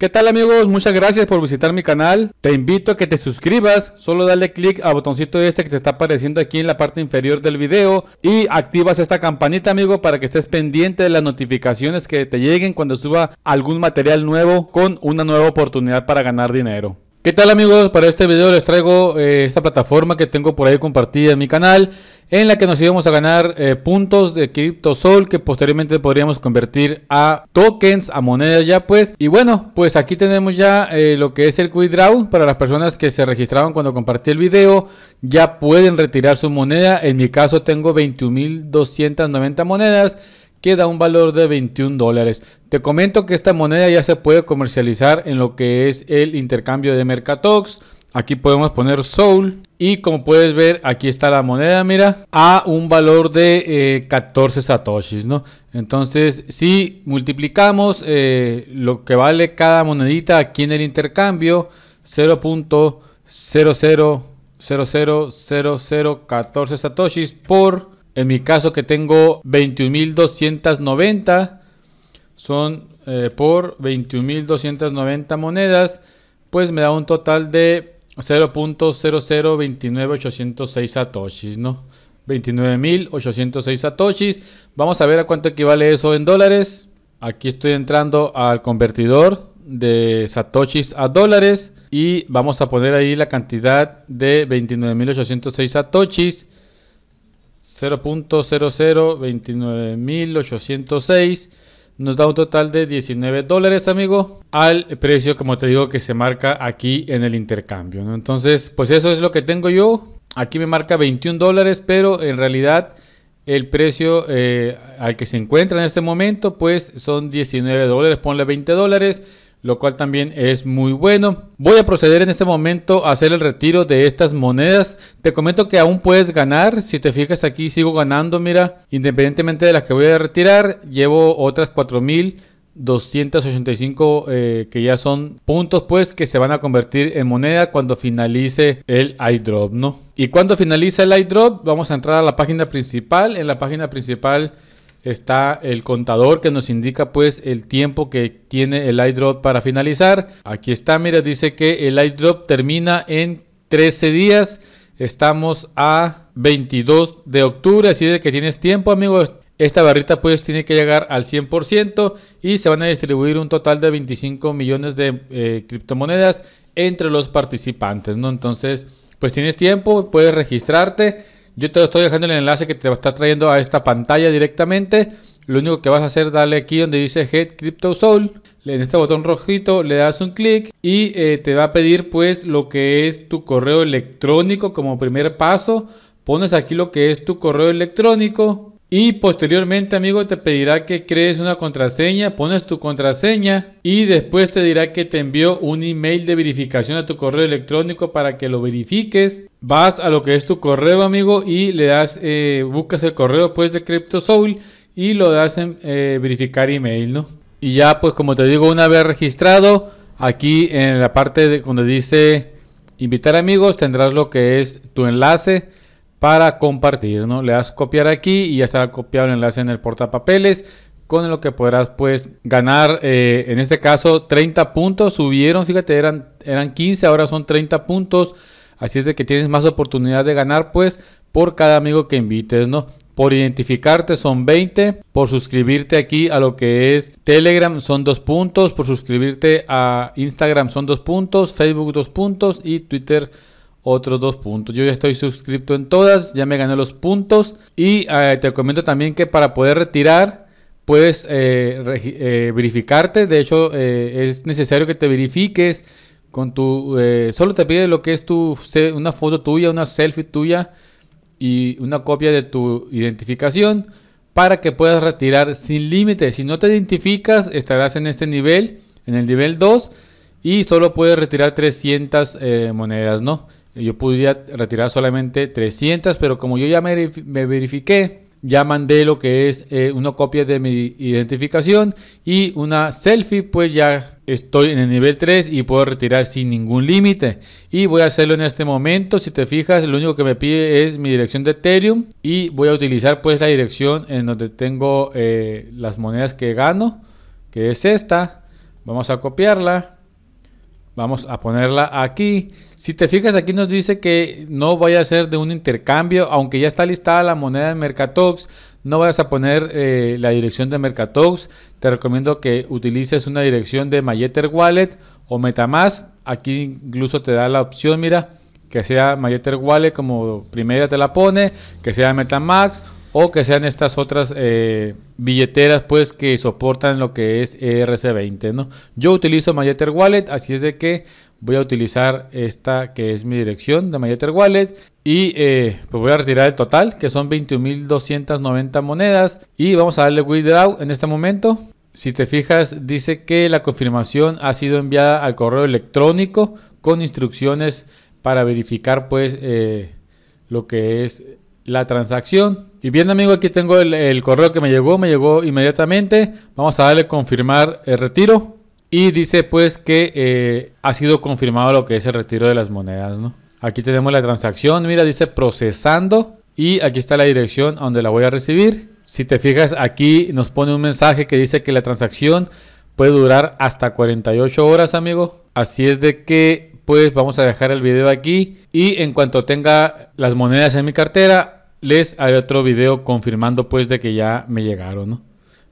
¿Qué tal amigos? Muchas gracias por visitar mi canal. Te invito a que te suscribas, solo dale click al botoncito este que te está apareciendo aquí en la parte inferior del video y activas esta campanita amigo para que estés pendiente de las notificaciones que te lleguen cuando suba algún material nuevo con una nueva oportunidad para ganar dinero. ¿Qué tal amigos? Para este video les traigo eh, esta plataforma que tengo por ahí compartida en mi canal en la que nos íbamos a ganar eh, puntos de CryptoSol que posteriormente podríamos convertir a tokens, a monedas ya pues. Y bueno, pues aquí tenemos ya eh, lo que es el Quick para las personas que se registraron cuando compartí el video. Ya pueden retirar su moneda, en mi caso tengo 21.290 monedas queda un valor de 21 dólares. Te comento que esta moneda ya se puede comercializar en lo que es el intercambio de Mercatox. Aquí podemos poner Soul y como puedes ver aquí está la moneda, mira, a un valor de 14 eh, satoshis, ¿no? Entonces si multiplicamos eh, lo que vale cada monedita aquí en el intercambio, 0.00000014 satoshis por en mi caso que tengo 21.290, son eh, por 21.290 monedas, pues me da un total de 0.0029806 satoshis, ¿no? 29.806 satoshis. Vamos a ver a cuánto equivale eso en dólares. Aquí estoy entrando al convertidor de satoshis a dólares y vamos a poner ahí la cantidad de 29.806 satoshis 0.0029.806 nos da un total de 19 dólares, amigo, al precio, como te digo, que se marca aquí en el intercambio. Entonces, pues eso es lo que tengo yo. Aquí me marca 21 dólares, pero en realidad el precio eh, al que se encuentra en este momento, pues son 19 dólares, ponle 20 dólares lo cual también es muy bueno. Voy a proceder en este momento a hacer el retiro de estas monedas. Te comento que aún puedes ganar, si te fijas aquí sigo ganando, mira, independientemente de las que voy a retirar, llevo otras 4.285 eh, que ya son puntos pues que se van a convertir en moneda cuando finalice el iDrop, Y cuando finalice el iDrop, vamos a entrar a la página principal. En la página principal está el contador que nos indica pues el tiempo que tiene el iDrop para finalizar. Aquí está, mira, dice que el iDrop termina en 13 días. Estamos a 22 de octubre, así de que tienes tiempo, amigos. Esta barrita pues tiene que llegar al 100% y se van a distribuir un total de 25 millones de eh, criptomonedas entre los participantes, ¿no? Entonces, pues tienes tiempo, puedes registrarte yo te estoy dejando el enlace que te va a estar trayendo a esta pantalla directamente. Lo único que vas a hacer es darle aquí donde dice Head Crypto Soul. En este botón rojito le das un clic y eh, te va a pedir pues lo que es tu correo electrónico como primer paso. Pones aquí lo que es tu correo electrónico. Y posteriormente, amigo, te pedirá que crees una contraseña, pones tu contraseña y después te dirá que te envió un email de verificación a tu correo electrónico para que lo verifiques. Vas a lo que es tu correo, amigo, y le das, eh, buscas el correo pues de CryptoSoul y lo das en eh, verificar email, ¿no? Y ya, pues como te digo, una vez registrado, aquí en la parte de donde dice invitar amigos, tendrás lo que es tu enlace para compartir, ¿no? Le das copiar aquí y ya estará copiado el enlace en el portapapeles con lo que podrás pues ganar eh, en este caso 30 puntos subieron fíjate eran eran 15 ahora son 30 puntos así es de que tienes más oportunidad de ganar pues por cada amigo que invites no por identificarte son 20 por suscribirte aquí a lo que es telegram son 2 puntos por suscribirte a instagram son 2 puntos facebook 2 puntos y twitter otros dos puntos. Yo ya estoy suscrito en todas, ya me gané los puntos y eh, te comento también que para poder retirar puedes eh, eh, verificarte. De hecho, es necesario que te verifiques con tu... solo te pide lo que es tu, una foto tuya, una selfie tuya y una copia de tu identificación para que puedas retirar sin límite. Si no te identificas, estarás en este nivel, en el nivel 2 y solo puedes retirar 300 eh, monedas, ¿no? Yo podría retirar solamente 300, pero como yo ya me, me verifiqué, ya mandé lo que es eh, una copia de mi identificación y una selfie, pues ya estoy en el nivel 3 y puedo retirar sin ningún límite. Y voy a hacerlo en este momento. Si te fijas, lo único que me pide es mi dirección de Ethereum y voy a utilizar pues la dirección en donde tengo eh, las monedas que gano, que es esta. Vamos a copiarla Vamos a ponerla aquí. Si te fijas, aquí nos dice que no vaya a ser de un intercambio, aunque ya está listada la moneda de Mercatox, no vayas a poner eh, la dirección de Mercatox. Te recomiendo que utilices una dirección de Mayeter Wallet o Metamask. Aquí incluso te da la opción, mira, que sea Mayeter Wallet como primera te la pone, que sea Metamask o que sean estas otras eh, billeteras pues que soportan lo que es ERC20, ¿no? Yo utilizo MyEtherWallet. Wallet, así es de que voy a utilizar esta que es mi dirección de MyEtherWallet. Wallet y eh, pues voy a retirar el total que son 21.290 monedas y vamos a darle withdraw en este momento. Si te fijas dice que la confirmación ha sido enviada al correo electrónico con instrucciones para verificar pues eh, lo que es la transacción. Y bien amigo, aquí tengo el, correo que me llegó, me llegó inmediatamente. Vamos a darle confirmar el retiro. Y dice pues que eh, ha sido confirmado lo que es el retiro de las monedas, ¿no? Aquí tenemos la transacción, mira, dice procesando. Y aquí está la dirección donde la voy a recibir. Si te fijas, aquí nos pone un mensaje que dice que la transacción puede durar hasta 48 horas, amigo. Así es de que pues vamos a dejar el video aquí y en cuanto tenga las monedas en mi cartera, les haré otro video confirmando pues de que ya me llegaron,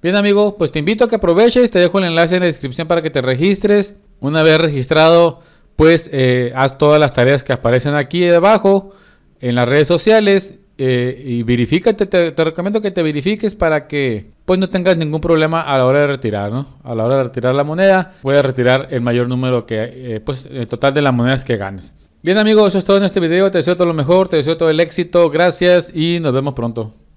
Bien amigo, pues te invito a que aproveches, te dejo el enlace en la descripción para que te registres. Una vez registrado, pues eh, haz todas las tareas que aparecen aquí debajo en las redes sociales eh, y verifícate, te, te recomiendo que te verifiques para que pues no tengas ningún problema a la hora de retirar, ¿no? A la hora de retirar la moneda, a retirar el mayor número que, eh, pues, el total de las monedas que ganes. Bien amigos, eso es todo en este video, te deseo todo lo mejor, te deseo todo el éxito, gracias y nos vemos pronto.